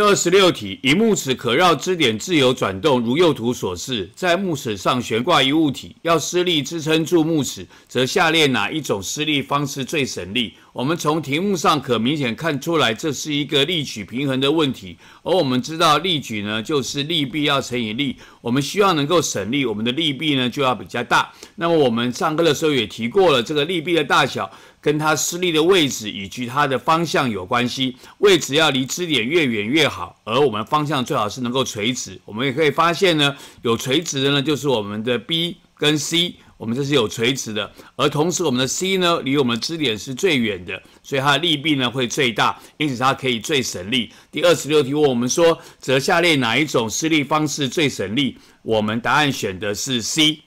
第二十六题，以木尺可绕支点自由转动，如右图所示，在木尺上悬挂一物体，要施力支撑住木尺，则下列哪一种施力方式最省力？我们从题目上可明显看出来，这是一个力矩平衡的问题。而我们知道，力矩呢就是力臂要乘以力。我们希望能够省力，我们的力臂呢就要比较大。那么我们上课的时候也提过了，这个力臂的大小跟它施力的位置以及它的方向有关系。位置要离支点越远越好，而我们方向最好是能够垂直。我们也可以发现呢，有垂直的呢，就是我们的 B。跟 C，我们这是有垂直的，而同时我们的 C 呢，离我们的支点是最远的，所以它的力臂呢会最大，因此它可以最省力。第二十六题问我们说，择下列哪一种施力方式最省力？我们答案选的是 C。